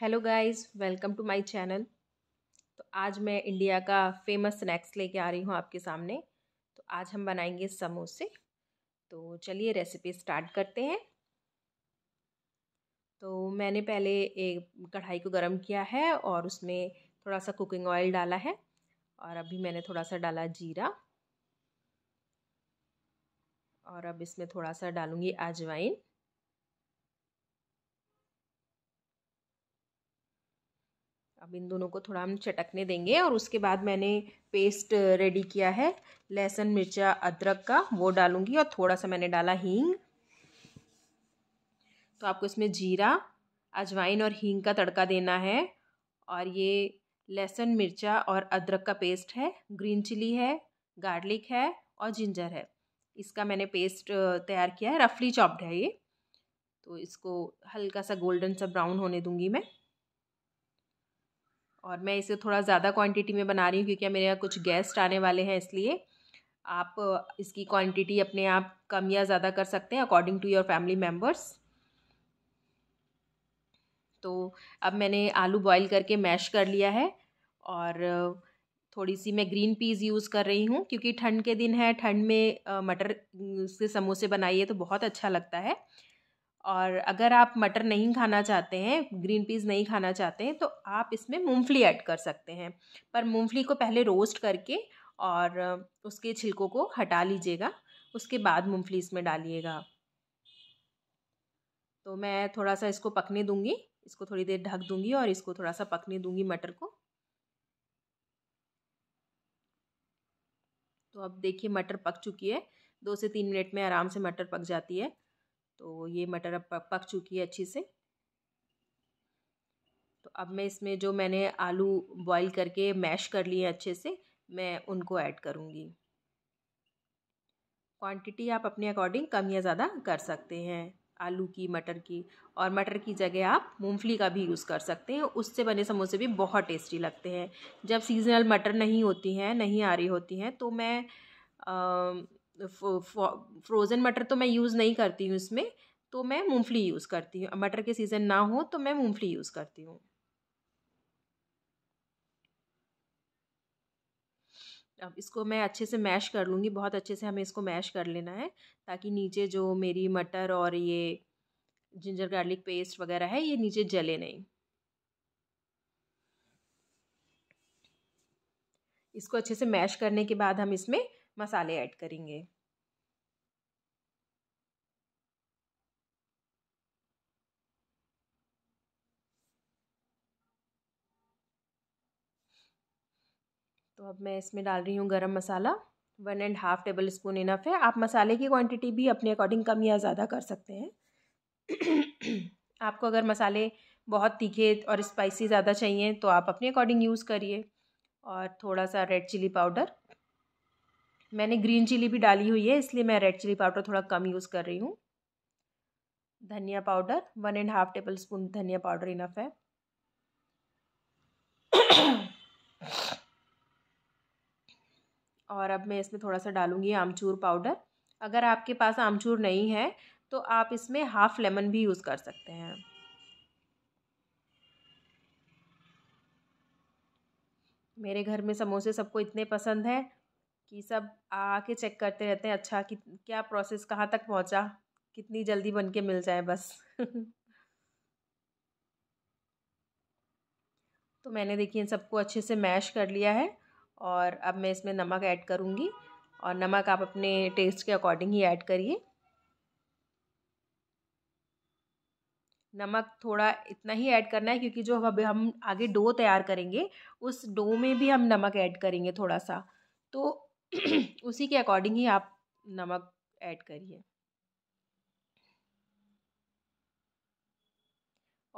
hello guys welcome to my channel तो आज मैं इंडिया का फेमस स्नैक्स लेके आ रही हूँ आपके सामने तो आज हम बनाएंगे समोसे तो चलिए रेसिपी स्टार्ट करते हैं तो मैंने पहले एक कढ़ाई को गर्म किया है और उसमें थोड़ा सा कुकिंग ऑयल डाला है और अभी मैंने थोड़ा सा डाला जीरा और अब इसमें थोड़ा सा डालूँगी अजवाइन अब इन दोनों को थोड़ा हम चटकने देंगे और उसके बाद मैंने पेस्ट रेडी किया है लहसुन मिर्चा अदरक का वो डालूंगी और थोड़ा सा मैंने डाला हींग तो आपको इसमें जीरा अजवाइन और हींग का तड़का देना है और ये लहसुन मिर्चा और अदरक का पेस्ट है ग्रीन चिली है गार्लिक है और जिंजर है इसका मैंने पेस्ट तैयार किया है रफली चॉप्ड है ये तो इसको हल्का सा गोल्डन सा ब्राउन होने दूंगी मैं और मैं इसे थोड़ा ज़्यादा क्वांटिटी में बना रही हूँ क्योंकि मेरे यहाँ कुछ गेस्ट आने वाले हैं इसलिए आप इसकी क्वांटिटी अपने आप कम या ज़्यादा कर सकते हैं according to your family members तो अब मैंने आलू बॉईल करके मैश कर लिया है और थोड़ी सी मैं ग्रीन पीस यूज़ कर रही हूँ क्योंकि ठंड के दिन है ठंड में मटर से समोसे बनाइए तो बहुत अच्छा लगता है और अगर आप मटर नहीं खाना चाहते हैं ग्रीन पीस नहीं खाना चाहते हैं तो आप इसमें मूंगफली ऐड कर सकते हैं पर मूंगफली को पहले रोस्ट करके और उसके छिलकों को हटा लीजिएगा उसके बाद मूंगफली इसमें डालिएगा तो मैं थोड़ा सा इसको पकने दूंगी इसको थोड़ी देर ढक दूंगी और इसको थोड़ा सा पकने दूंगी मटर को तो अब देखिए मटर पक चुकी है दो से तीन मिनट में आराम से मटर पक जाती है तो ये मटर अब पक चुकी है अच्छे से तो अब मैं इसमें जो मैंने आलू बॉईल करके मैश कर लिए अच्छे से मैं उनको ऐड करूँगी क्वांटिटी आप अपने अकॉर्डिंग कम या ज़्यादा कर सकते हैं आलू की मटर की और मटर की जगह आप मूंगफली का भी यूज़ कर सकते हैं उससे बने समोसे भी बहुत टेस्टी लगते हैं जब सीजनल मटर नहीं होती हैं नहीं आ रही होती हैं तो मैं आ, फ्रोज़न मटर तो मैं यूज़ नहीं करती हूँ इसमें तो मैं मूंगफली यूज़ करती हूँ मटर के सीज़न ना हो तो मैं मूंगफली यूज़ करती हूँ अब इसको मैं अच्छे से मैश कर लूँगी बहुत अच्छे से हमें इसको मैश कर लेना है ताकि नीचे जो मेरी मटर और ये जिंजर गार्लिक पेस्ट वगैरह है ये नीचे जले नहीं इसको अच्छे से मैश करने के बाद हम इसमें मसाले ऐड करेंगे तो अब मैं इसमें डाल रही हूँ गरम मसाला one and half tablespoon enough है आप मसाले की क्वांटिटी भी अपने अकॉर्डिंग कम या ज़्यादा कर सकते हैं आपको अगर मसाले बहुत तीखे और स्पाइसी ज़्यादा चाहिए तो आप अपने अकॉर्डिंग यूज़ करिए और थोड़ा सा रेड चिली पाउडर मैंने ग्रीन चिली भी डाली हुई है इसलिए मैं रेड चिली पाउडर थोड़ा कम यूज़ कर रही हूँ धनिया powder one and half tablespoon धनिया पाउडर इनफ है और अब मैं इसमें थोड़ा सा डालूँगी आमचूर पाउडर अगर आपके पास आमचूर नहीं है तो आप इसमें हाफ़ लेमन भी यूज़ कर सकते हैं मेरे घर में समोसे सबको इतने पसंद हैं कि सब आके चेक करते रहते हैं अच्छा कि क्या प्रोसेस कहाँ तक पहुँचा कितनी जल्दी बन के मिल जाए बस तो मैंने देखिए इन सबको अच्छे से मैश कर लिया है और अब मैं इसमें नमक ऐड करूँगी और नमक आप अपने टेस्ट के अकॉर्डिंग ही ऐड करिए नमक थोड़ा इतना ही ऐड करना है क्योंकि जो अभी हम आगे डो तैयार करेंगे उस डो में भी हम नमक ऐड करेंगे थोड़ा सा तो उसी के अकॉर्डिंग ही आप नमक ऐड करिए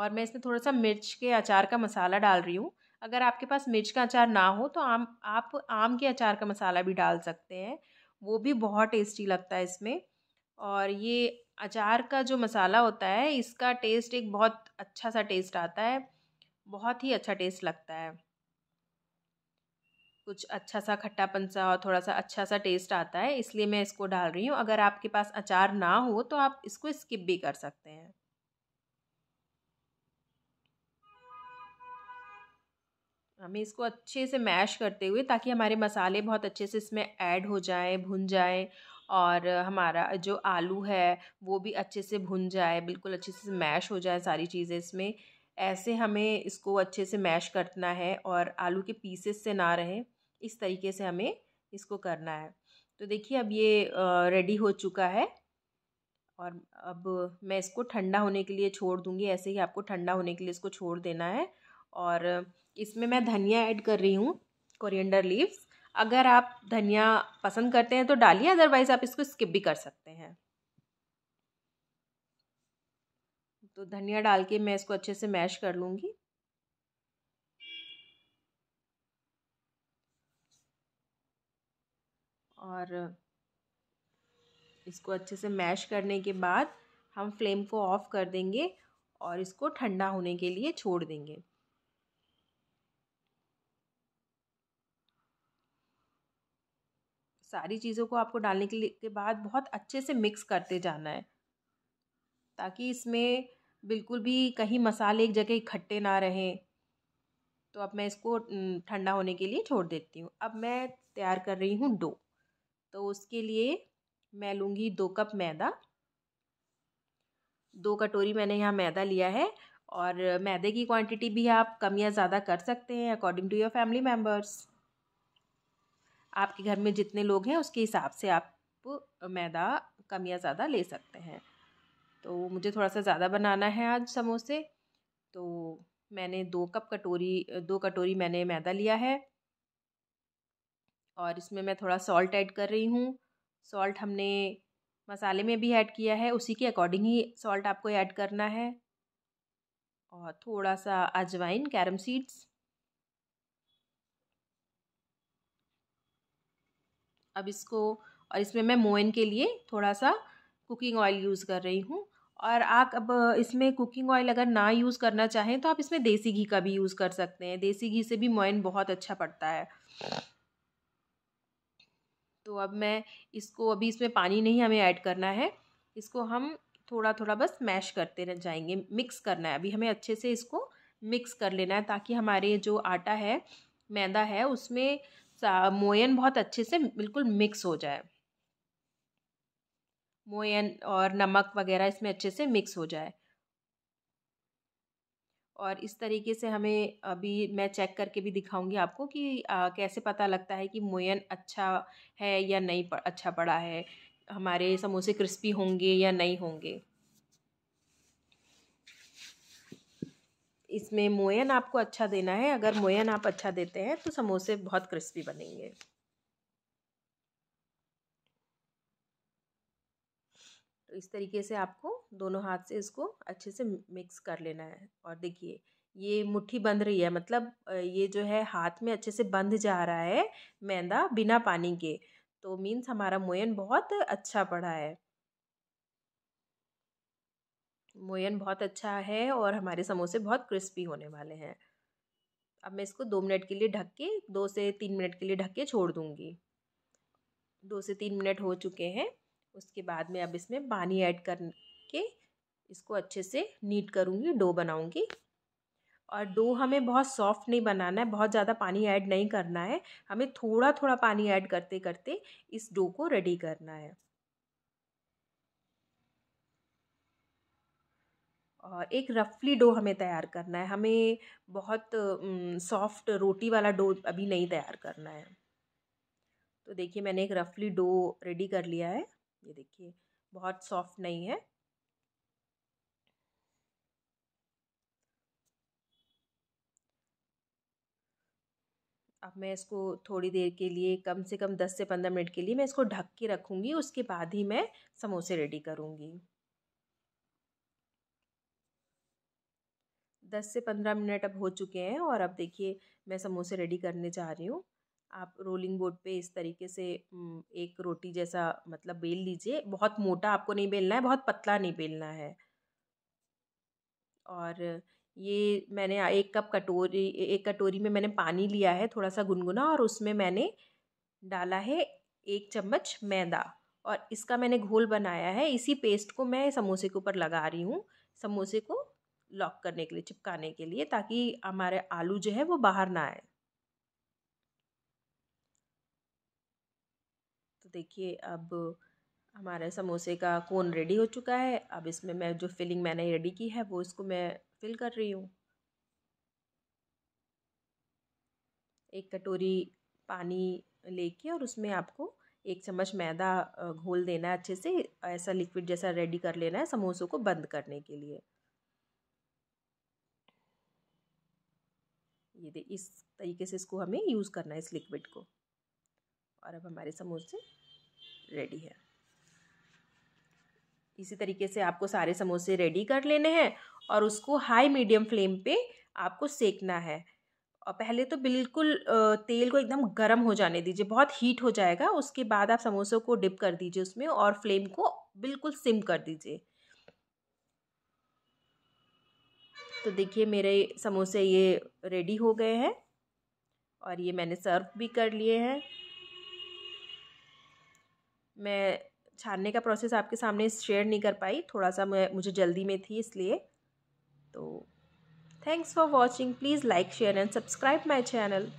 और मैं इसमें थोड़ा सा मिर्च के अचार का मसाला डाल रही हूँ अगर आपके पास मिर्च का अचार ना हो तो आम आप आम के अचार का मसाला भी डाल सकते हैं वो भी बहुत टेस्टी लगता है इसमें और ये अचार का जो मसाला होता है इसका टेस्ट एक बहुत अच्छा सा टेस्ट आता है बहुत ही अच्छा टेस्ट लगता है कुछ अच्छा सा खट्टापन सा और थोड़ा सा अच्छा सा टेस्ट आता है इसलिए मैं इसको डाल रही हूँ अगर आपके पास अचार ना हो तो आप इसको स्किप भी कर सकते हैं हमें इसको अच्छे से मैश करते हुए ताकि हमारे मसाले बहुत अच्छे से इसमें ऐड हो जाएं भुन जाएं और हमारा जो आलू है वो भी अच्छे से भुन जाए बिल्कुल अच्छे से मैश हो जाए सारी चीज़ें इसमें ऐसे हमें इसको अच्छे से मैश करना है और आलू के पीसेस से ना रहें इस तरीके से हमें इसको करना है तो देखिए अब ये रेडी हो चुका है और अब मैं इसको ठंडा होने के लिए छोड़ दूँगी ऐसे ही आपको ठंडा होने के लिए इसको छोड़ देना है और इसमें मैं धनिया ऐड कर रही हूँ कोरिएंडर लीव्स अगर आप धनिया पसंद करते हैं तो डालिए अदरवाइज आप इसको स्किप भी कर सकते हैं तो धनिया डाल के मैं इसको अच्छे से मैश कर लूँगी और इसको अच्छे से मैश करने के बाद हम फ्लेम को ऑफ़ कर देंगे और इसको ठंडा होने के लिए छोड़ देंगे सारी चीज़ों को आपको डालने के लिए के बाद बहुत अच्छे से मिक्स करते जाना है ताकि इसमें बिल्कुल भी कहीं मसाले एक जगह इकट्ठे ना रहें तो अब मैं इसको ठंडा होने के लिए छोड़ देती हूँ अब मैं तैयार कर रही हूँ डो तो उसके लिए मैं लूँगी दो कप मैदा दो कटोरी मैंने यहाँ मैदा लिया है और मैदे की क्वांटिटी भी आप कम या ज़्यादा कर सकते हैं according to your family members आपके घर में जितने लोग हैं उसके हिसाब से आप मैदा कम या ज़्यादा ले सकते हैं तो मुझे थोड़ा सा ज़्यादा बनाना है आज समोसे तो मैंने दो कप कटोरी दो कटोरी मैंने मैदा लिया है और इसमें मैं थोड़ा सॉल्ट ऐड कर रही हूँ सॉल्ट हमने मसाले में भी ऐड किया है उसी के अकॉर्डिंग ही सॉल्ट आपको ऐड करना है और थोड़ा सा अजवाइन कैरम सीड्स अब इसको और इसमें मैं मोइन के लिए थोड़ा सा कुकिंग ऑयल यूज़ कर रही हूँ और आप अब इसमें कुकिंग ऑयल अगर ना यूज़ करना चाहें तो आप इसमें देसी घी का भी यूज़ कर सकते हैं देसी घी से भी मोइन बहुत अच्छा पड़ता है तो अब मैं इसको अभी इसमें पानी नहीं हमें ऐड करना है इसको हम थोड़ा थोड़ा बस मैश करते रह जाएंगे मिक्स करना है अभी हमें अच्छे से इसको मिक्स कर लेना है ताकि हमारे जो आटा है मैदा है उसमें मोयन बहुत अच्छे से बिल्कुल मिक्स हो जाए मोयन और नमक वगैरह इसमें अच्छे से मिक्स हो जाए और इस तरीके से हमें अभी मैं चेक करके भी दिखाऊंगी आपको कि आ, कैसे पता लगता है कि मोयन अच्छा है या नहीं पड़, अच्छा पड़ा है हमारे समोसे क्रिस्पी होंगे या नहीं होंगे इसमें मोयन आपको अच्छा देना है अगर मोयन आप अच्छा देते हैं तो समोसे बहुत क्रिस्पी बनेंगे तो इस तरीके से आपको दोनों हाथ से इसको अच्छे से मिक्स कर लेना है और देखिए ये मुट्ठी बंध रही है मतलब ये जो है हाथ में अच्छे से बंध जा रहा है मैदा बिना पानी के तो मीन्स हमारा मोयन बहुत अच्छा पड़ा है मोयन बहुत अच्छा है और हमारे समोसे बहुत क्रिस्पी होने वाले हैं अब मैं इसको दो मिनट के लिए ढक के दो से तीन मिनट के लिए ढक के छोड़ दूँगी दो से तीन मिनट हो चुके हैं उसके बाद में अब इसमें पानी ऐड करके इसको अच्छे से नीट करूँगी डो बनाऊँगी और डो हमें बहुत सॉफ्ट नहीं बनाना है बहुत ज़्यादा पानी ऐड नहीं करना है हमें थोड़ा थोड़ा पानी ऐड करते करते इस डो को रेडी करना है और एक रफली डो हमें तैयार करना है हमें बहुत सॉफ्ट रोटी वाला डो अभी नहीं तैयार करना है तो देखिए मैंने एक रफली डो रेडी कर लिया है ये देखिए बहुत सॉफ्ट नहीं है अब मैं इसको थोड़ी देर के लिए कम से कम दस से पंद्रह मिनट के लिए मैं इसको ढक के रखूँगी उसके बाद ही मैं समोसे रेडी करूँगी दस से पंद्रह मिनट अब हो चुके हैं और अब देखिए मैं समोसे रेडी करने जा रही हूँ आप रोलिंग बोर्ड पे इस तरीके से एक रोटी जैसा मतलब बेल लीजिए बहुत मोटा आपको नहीं बेलना है बहुत पतला नहीं बेलना है और ये मैंने एक कप कटोरी एक कटोरी में मैंने पानी लिया है थोड़ा सा गुनगुना और उसमें मैंने डाला है एक चम्मच मैदा और इसका मैंने घोल बनाया है इसी पेस्ट को मैं समोसे के ऊपर लगा रही हूँ समोसे को लॉक करने के लिए चिपकाने के लिए ताकि हमारे आलू जो है वो बाहर ना आए देखिए अब हमारे समोसे का कोन रेडी हो चुका है अब इसमें मैं जो फिलिंग मैंने रेडी की है वो इसको मैं फिल कर रही हूँ एक कटोरी पानी लेके और उसमें आपको एक चम्मच मैदा घोल देना है अच्छे से ऐसा लिक्विड जैसा रेडी कर लेना है समोसों को बंद करने के लिए ये दे इस तरीके से इसको हमें यूज़ करना है इस लिक्विड को और अब हमारे समोसे रेडी है इसी तरीके से आपको सारे समोसे रेडी कर लेने हैं और उसको हाई मीडियम फ्लेम पे आपको सेकना है और पहले तो बिल्कुल तेल को एकदम गर्म हो जाने दीजिए बहुत हीट हो जाएगा उसके बाद आप समोसों को डिप कर दीजिए उसमें और फ्लेम को बिल्कुल सिम कर दीजिए तो देखिए मेरे समोसे ये रेडी हो गए हैं और ये मैंने सर्व भी कर लिए हैं मैं छानने का प्रोसेस आपके सामने शेयर नहीं कर पाई थोड़ा सा मैं मुझे जल्दी में थी इसलिए तो thanks for watching please like share and subscribe my channel